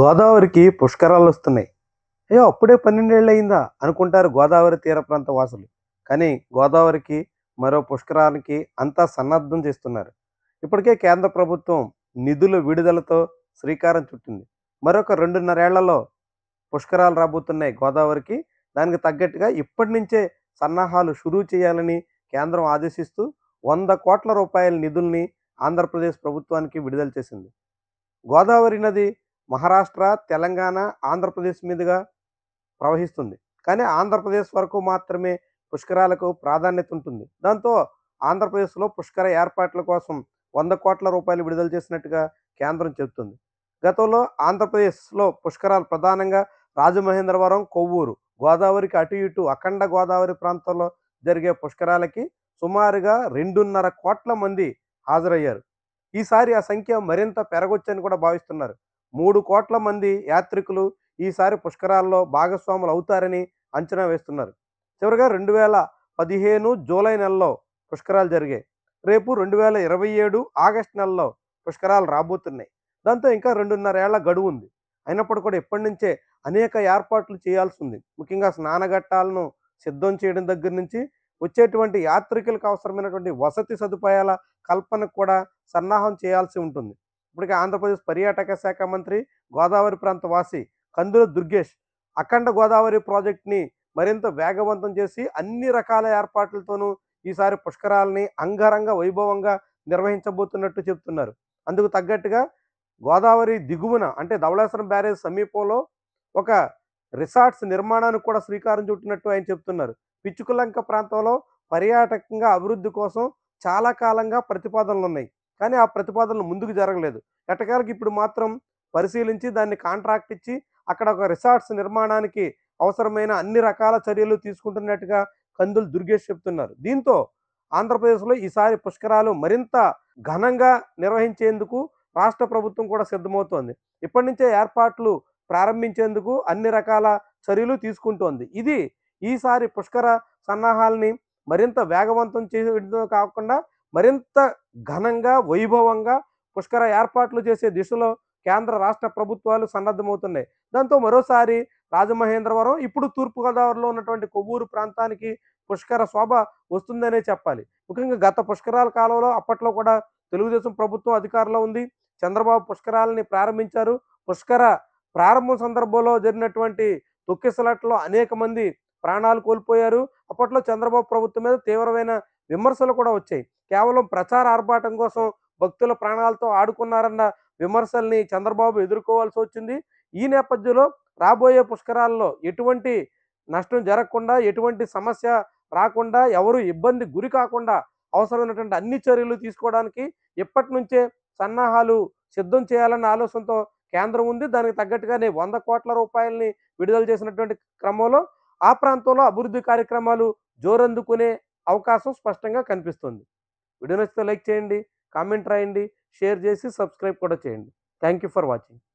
గోదావరికి పుష్కరాలు వస్తున్నాయి అయ్యో అప్పుడే పన్నెండేళ్ళు అయిందా అనుకుంటారు గోదావరి తీర ప్రాంత వాసులు కానీ గోదావరికి మరో పుష్కరానికి అంతా సన్నద్ధం చేస్తున్నారు ఇప్పటికే కేంద్ర ప్రభుత్వం నిధుల విడుదలతో శ్రీకారం చుట్టింది మరొక రెండున్నరేళ్లలో పుష్కరాలు రాబోతున్నాయి గోదావరికి దానికి తగ్గట్టుగా ఇప్పటి నుంచే సన్నాహాలు షురూ చేయాలని కేంద్రం ఆదేశిస్తూ వంద కోట్ల రూపాయల నిధుల్ని ఆంధ్రప్రదేశ్ ప్రభుత్వానికి విడుదల చేసింది గోదావరి నది మహారాష్ట్ర తెలంగాణ ఆంధ్రప్రదేశ్ మీదుగా ప్రవహిస్తుంది కానీ ఆంధ్రప్రదేశ్ వరకు మాత్రమే పుష్కరాలకు ప్రాధాన్యత ఉంటుంది దాంతో ఆంధ్రప్రదేశ్లో పుష్కర ఏర్పాట్ల కోసం వంద కోట్ల రూపాయలు విడుదల చేసినట్టుగా కేంద్రం చెబుతుంది గతంలో ఆంధ్రప్రదేశ్లో పుష్కరాలు ప్రధానంగా రాజమహేంద్రవరం కొవ్వూరు గోదావరికి అటు ఇటు అఖండ గోదావరి ప్రాంతంలో జరిగే పుష్కరాలకి సుమారుగా రెండున్నర కోట్ల మంది హాజరయ్యారు ఈసారి ఆ సంఖ్య మరింత పెరగొచ్చని కూడా భావిస్తున్నారు మూడు కోట్ల మంది యాత్రికులు ఈసారి పుష్కరాల్లో భాగస్వాములు అవుతారని అంచనా వేస్తున్నారు చివరిగా రెండు వేల పదిహేను జూలై నెలలో పుష్కరాలు జరిగాయి రేపు రెండు వేల ఇరవై ఏడు ఆగస్టు నెలలో పుష్కరాలు రాబోతున్నాయి దాంతో ఇంకా రెండున్నరేళ్ల గడువు ఉంది అయినప్పుడు కూడా ఇప్పటి నుంచే అనేక ఏర్పాట్లు చేయాల్సి ఉంది ముఖ్యంగా స్నానఘట్టాలను సిద్ధం చేయడం దగ్గర నుంచి వచ్చేటువంటి యాత్రికులకు అవసరమైనటువంటి వసతి సదుపాయాల కల్పనకు కూడా సన్నాహం చేయాల్సి ఉంటుంది ఇప్పటికే ఆంధ్రప్రదేశ్ పర్యాటక శాఖ మంత్రి గోదావరి ప్రాంత వాసి కందుల దుర్గేష్ అఖండ గోదావరి ప్రాజెక్ట్ని మరింత వేగవంతం చేసి అన్ని రకాల ఏర్పాట్లతోనూ ఈసారి పుష్కరాలని అంగరంగ వైభవంగా నిర్వహించబోతున్నట్టు చెప్తున్నారు అందుకు తగ్గట్టుగా గోదావరి దిగువన అంటే ధవళేశ్వరం బ్యారేజ్ సమీపంలో ఒక రిసార్ట్స్ నిర్మాణానికి కూడా శ్రీకారం చుట్టినట్టు ఆయన చెప్తున్నారు పిచ్చుకులంక ప్రాంతంలో పర్యాటకంగా అభివృద్ధి కోసం చాలా కాలంగా ప్రతిపాదనలు ఉన్నాయి కానీ ఆ ప్రతిపాదనలు ముందుకు జరగలేదు ఎట్టకాలకు ఇప్పుడు మాత్రం పరిశీలించి దాన్ని కాంట్రాక్ట్ ఇచ్చి అక్కడ ఒక రిసార్ట్స్ నిర్మాణానికి అవసరమైన అన్ని రకాల చర్యలు తీసుకుంటున్నట్టుగా కందులు దుర్గేష్ చెప్తున్నారు దీంతో ఆంధ్రప్రదేశ్లో ఈసారి పుష్కరాలు మరింత ఘనంగా నిర్వహించేందుకు రాష్ట్ర ప్రభుత్వం కూడా సిద్ధమవుతోంది ఇప్పటి నుంచే ఏర్పాట్లు ప్రారంభించేందుకు అన్ని రకాల చర్యలు తీసుకుంటోంది ఇది ఈసారి పుష్కర సన్నాహాలని మరింత వేగవంతం చేయడమే కాకుండా మరింత ఘనంగా వైభవంగా పుష్కర ఏర్పాట్లు చేసే దిశలో కేంద్ర రాష్ట్ర ప్రభుత్వాలు సన్నద్ధమవుతున్నాయి దాంతో మరోసారి రాజమహేంద్రవరం ఇప్పుడు తూర్పుగోదావరిలో ఉన్నటువంటి కొవ్వూరు ప్రాంతానికి పుష్కర శోభ వస్తుందనే చెప్పాలి ముఖ్యంగా గత పుష్కరాల కాలంలో అప్పట్లో కూడా తెలుగుదేశం ప్రభుత్వం అధికారంలో ఉంది చంద్రబాబు పుష్కరాలని ప్రారంభించారు పుష్కర ప్రారంభం సందర్భంలో జరిగినటువంటి తొక్కిసలాట్లో అనేక మంది ప్రాణాలు కోల్పోయారు అప్పట్లో చంద్రబాబు ప్రభుత్వం మీద తీవ్రమైన విమర్శలు కూడా వచ్చాయి కేవలం ప్రచార ఆర్భాటం కోసం భక్తుల ప్రాణాలతో ఆడుకున్నారన్న విమర్శల్ని చంద్రబాబు ఎదుర్కోవాల్సి వచ్చింది ఈ నేపథ్యంలో రాబోయే పుష్కరాల్లో ఎటువంటి నష్టం జరగకుండా ఎటువంటి సమస్య రాకుండా ఎవరు ఇబ్బంది గురి కాకుండా అవసరమైనటువంటి అన్ని చర్యలు తీసుకోవడానికి ఇప్పటి నుంచే సన్నాహాలు సిద్ధం చేయాలన్న ఆలోచనతో కేంద్రం ఉంది దానికి తగ్గట్టుగానే వంద కోట్ల రూపాయలని విడుదల చేసినటువంటి క్రమంలో ఆ ప్రాంతంలో అభివృద్ధి కార్యక్రమాలు జోరందుకునే అవకాశం స్పష్టంగా కనిపిస్తుంది వీడియో నచ్చితే లైక్ చేయండి కామెంట్ రాయండి షేర్ చేసి సబ్స్క్రైబ్ కూడా చేయండి థ్యాంక్ యూ ఫర్ వాచింగ్